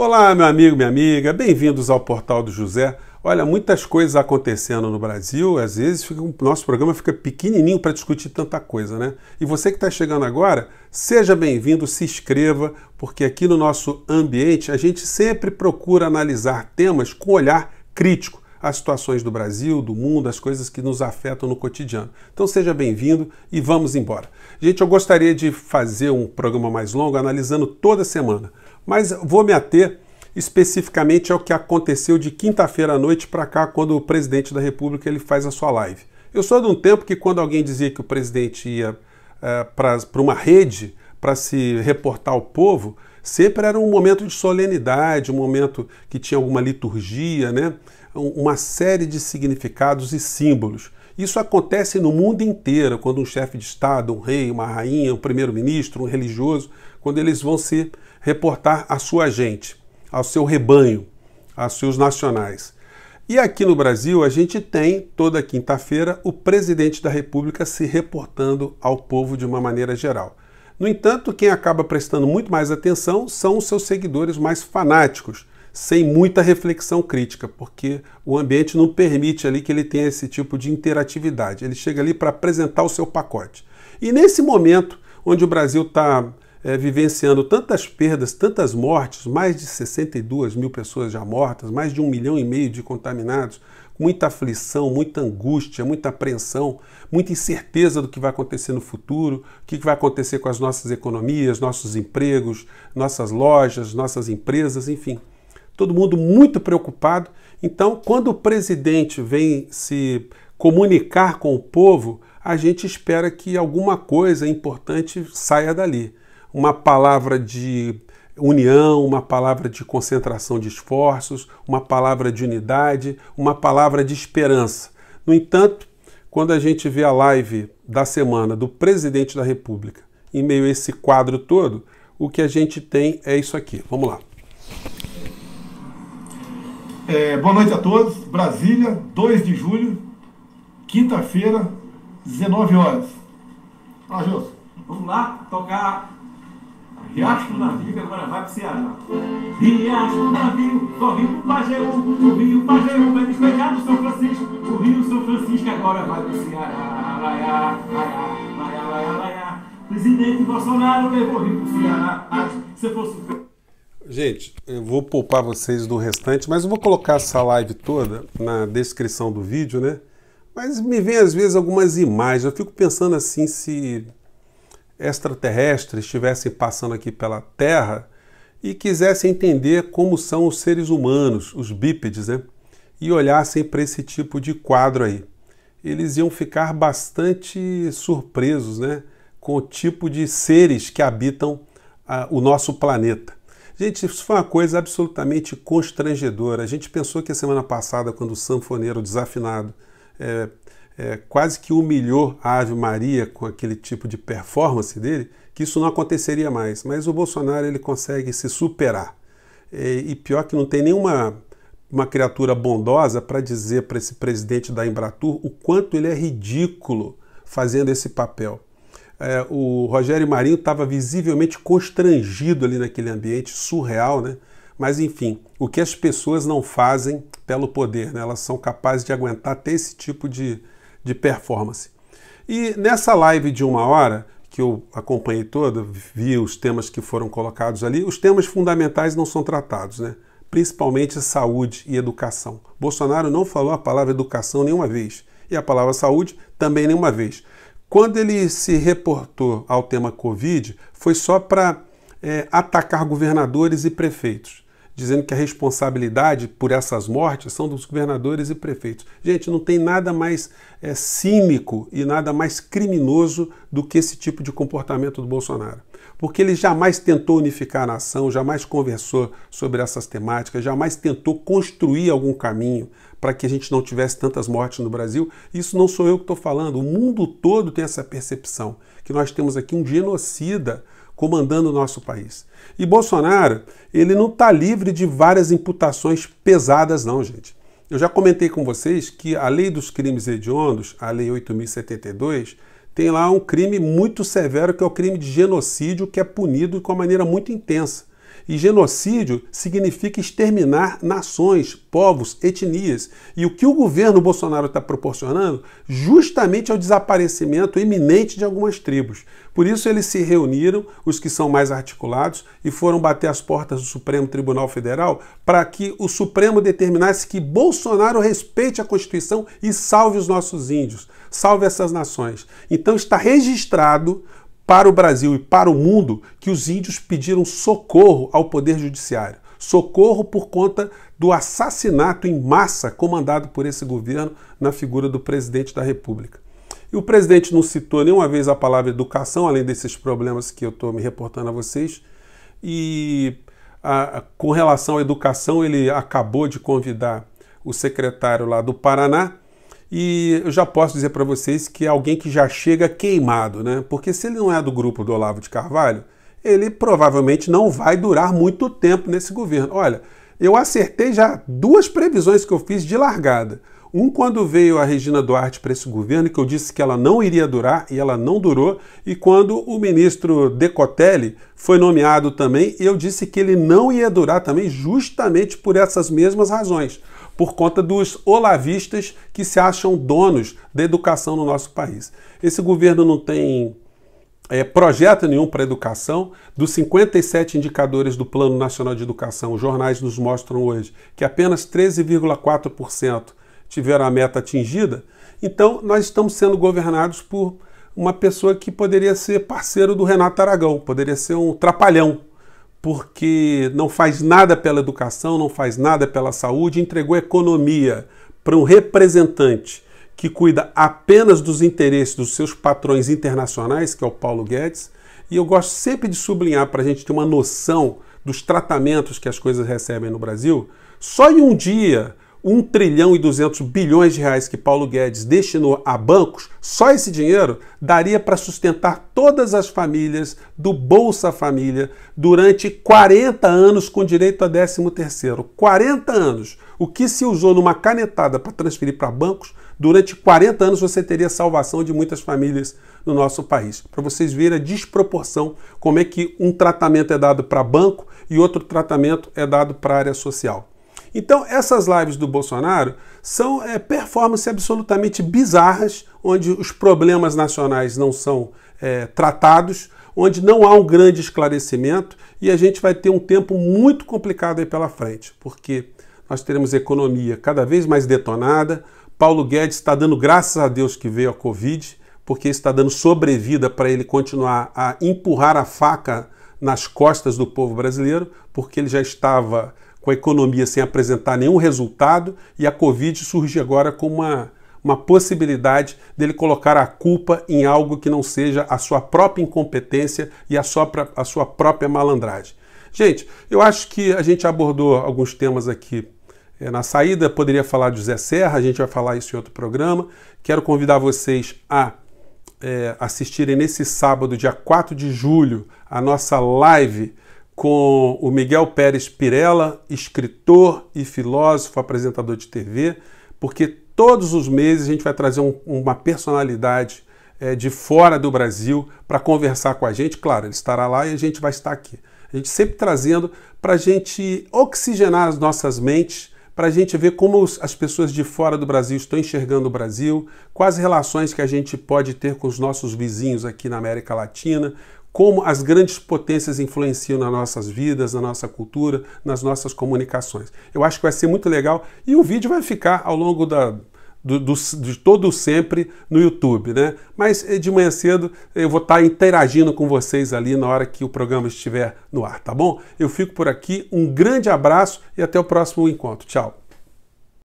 Olá, meu amigo, minha amiga, bem-vindos ao Portal do José. Olha, muitas coisas acontecendo no Brasil, às vezes fica, o nosso programa fica pequenininho para discutir tanta coisa, né? E você que está chegando agora, seja bem-vindo, se inscreva, porque aqui no nosso ambiente a gente sempre procura analisar temas com olhar crítico às situações do Brasil, do mundo, as coisas que nos afetam no cotidiano. Então seja bem-vindo e vamos embora. Gente, eu gostaria de fazer um programa mais longo analisando toda semana mas vou me ater especificamente ao que aconteceu de quinta-feira à noite para cá, quando o presidente da República ele faz a sua live. Eu sou de um tempo que quando alguém dizia que o presidente ia é, eh, para uma rede para se reportar ao povo, sempre era um momento de solenidade, um momento que tinha alguma liturgia, né? uma série de significados e símbolos. Isso acontece no mundo inteiro, quando um chefe de Estado, um rei, uma rainha, um primeiro-ministro, um religioso, quando eles vão se reportar à sua gente, ao seu rebanho, aos seus nacionais. E aqui no Brasil, a gente tem, toda quinta-feira, o presidente da República se reportando ao povo de uma maneira geral. No entanto, quem acaba prestando muito mais atenção são os seus seguidores mais fanáticos, sem muita reflexão crítica, porque o ambiente não permite ali que ele tenha esse tipo de interatividade. Ele chega ali para apresentar o seu pacote. E nesse momento, onde o Brasil está é, eh, vivenciando tantas perdas, tantas mortes, mais de 62 mil pessoas já mortas, mais de um milhão e meio de contaminados, muita aflição, muita angústia, muita apreensão, muita incerteza do que vai acontecer no futuro, o que vai acontecer com as nossas economias, nossos empregos, nossas lojas, nossas empresas, enfim todo mundo muito preocupado. Então, quando o presidente vem se comunicar com o povo, a gente espera que alguma coisa importante saia dali. Uma palavra de união, uma palavra de concentração de esforços, uma palavra de unidade, uma palavra de esperança. No entanto, quando a gente vê a live da semana do presidente da República, em meio a esse quadro todo, o que a gente tem é isso aqui. Vamos lá. É, boa noite a todos. Brasília, 2 de julho, quinta-feira, 19 horas. Fala, Gilson. Vamos lá tocar Riacho do navio que agora vai pro Ceará. Riacho do navio, corre pro Pajeú. O rio Pajeú vai despejar do São Francisco. O rio São Francisco agora vai pro Ceará. Laiá, laiá, laiá, laiá, laiá. Presidente Bolsonaro levou o rio pro Ceará. Ah, se fosse o Gente, eu vou poupar vocês do restante, mas eu vou colocar essa live toda na descrição do vídeo, né? Mas me vem às vezes algumas imagens. Eu fico pensando assim se extraterrestres estivessem passando aqui pela Terra e quisessem entender como são os seres humanos, os bípedes, né? E olhassem para esse tipo de quadro aí. Eles iam ficar bastante surpresos, né? Com o tipo de seres que habitam a, ah, o nosso planeta. Gente, isso foi uma coisa absolutamente constrangedora. A gente pensou que a semana passada, quando o sanfoneiro desafinado é, é, quase que humilhou a Ave Maria com aquele tipo de performance dele, que isso não aconteceria mais. Mas o Bolsonaro ele consegue se superar. É, e pior que não tem nenhuma uma criatura bondosa para dizer para esse presidente da Embratur o quanto ele é ridículo fazendo esse papel é, o Rogério Marinho estava visivelmente constrangido ali naquele ambiente surreal, né? Mas enfim, o que as pessoas não fazem pelo poder, né? Elas são capazes de aguentar até esse tipo de, de performance. E nessa live de uma hora, que eu acompanhei toda, vi os temas que foram colocados ali, os temas fundamentais não são tratados, né? Principalmente saúde e educação. Bolsonaro não falou a palavra educação nenhuma vez e a palavra saúde também nenhuma vez. Quando ele se reportou ao tema Covid, foi só para é, atacar governadores e prefeitos, dizendo que a responsabilidade por essas mortes são dos governadores e prefeitos. Gente, não tem nada mais é, cínico e nada mais criminoso do que esse tipo de comportamento do Bolsonaro. Porque ele jamais tentou unificar a nação, jamais conversou sobre essas temáticas, jamais tentou construir algum caminho, para que a gente não tivesse tantas mortes no Brasil. Isso não sou eu que estou falando, o mundo todo tem essa percepção que nós temos aqui um genocida comandando o nosso país. E Bolsonaro, ele não está livre de várias imputações pesadas, não, gente. Eu já comentei com vocês que a lei dos crimes hediondos, a lei 8072, tem lá um crime muito severo que é o crime de genocídio, que é punido de uma maneira muito intensa. E genocídio significa exterminar nações, povos, etnias. E o que o governo Bolsonaro está proporcionando? Justamente é o desaparecimento iminente de algumas tribos. Por isso eles se reuniram, os que são mais articulados, e foram bater as portas do Supremo Tribunal Federal para que o Supremo determinasse que Bolsonaro respeite a Constituição e salve os nossos índios, salve essas nações. Então está registrado para o Brasil e para o mundo que os índios pediram socorro ao Poder Judiciário. Socorro por conta do assassinato em massa comandado por esse governo na figura do presidente da República. E o presidente não citou nenhuma vez a palavra educação, além desses problemas que eu estou me reportando a vocês. E a, a, com relação à educação, ele acabou de convidar o secretário lá do Paraná, e eu já posso dizer para vocês que é alguém que já chega queimado, né? Porque se ele não é do grupo do Olavo de Carvalho, ele provavelmente não vai durar muito tempo nesse governo. Olha, eu acertei já duas previsões que eu fiz de largada. Um, quando veio a Regina Duarte para esse governo, que eu disse que ela não iria durar e ela não durou, e quando o ministro Decotelli foi nomeado também, eu disse que ele não ia durar também, justamente por essas mesmas razões por conta dos olavistas que se acham donos da educação no nosso país. Esse governo não tem é, projeto nenhum para educação. Dos 57 indicadores do Plano Nacional de Educação, os jornais nos mostram hoje que apenas 13,4% tiveram a meta atingida. Então, nós estamos sendo governados por uma pessoa que poderia ser parceiro do Renato Aragão, poderia ser um trapalhão porque não faz nada pela educação, não faz nada pela saúde, entregou economia para um representante que cuida apenas dos interesses dos seus patrões internacionais, que é o Paulo Guedes. E eu gosto sempre de sublinhar para a gente ter uma noção dos tratamentos que as coisas recebem no Brasil. Só em um dia 1 trilhão e 200 bilhões de reais que Paulo Guedes destinou a bancos, só esse dinheiro daria para sustentar todas as famílias do Bolsa Família durante 40 anos com direito a 13º. 40 anos. O que se usou numa canetada para transferir para bancos, durante 40 anos você teria salvação de muitas famílias no nosso país. Para vocês verem a desproporção, como é que um tratamento é dado para banco e outro tratamento é dado para a área social. Então, essas lives do Bolsonaro são é, performances absolutamente bizarras, onde os problemas nacionais não são é, tratados, onde não há um grande esclarecimento e a gente vai ter um tempo muito complicado aí pela frente, porque nós teremos economia cada vez mais detonada. Paulo Guedes está dando graças a Deus que veio a Covid, porque está dando sobrevida para ele continuar a empurrar a faca nas costas do povo brasileiro, porque ele já estava com a economia sem apresentar nenhum resultado e a Covid surge agora como uma, uma possibilidade dele colocar a culpa em algo que não seja a sua própria incompetência e a sua, a sua própria malandragem. Gente, eu acho que a gente abordou alguns temas aqui é, na saída. Poderia falar de José Serra, a gente vai falar isso em outro programa. Quero convidar vocês a é, assistirem nesse sábado, dia 4 de julho, a nossa live com o Miguel Pérez Pirella, escritor e filósofo, apresentador de TV, porque todos os meses a gente vai trazer um, uma personalidade é, de fora do Brasil para conversar com a gente. Claro, ele estará lá e a gente vai estar aqui. A gente sempre trazendo para a gente oxigenar as nossas mentes, para a gente ver como as pessoas de fora do Brasil estão enxergando o Brasil, quais relações que a gente pode ter com os nossos vizinhos aqui na América Latina, como as grandes potências influenciam nas nossas vidas, na nossa cultura, nas nossas comunicações. Eu acho que vai ser muito legal e o vídeo vai ficar ao longo da, do, do, de todo sempre no YouTube, né? Mas eh, de manhã cedo eu vou estar tá interagindo com vocês ali na hora que o programa estiver no ar, tá bom? Eu fico por aqui, um grande abraço e até o próximo encontro. Tchau!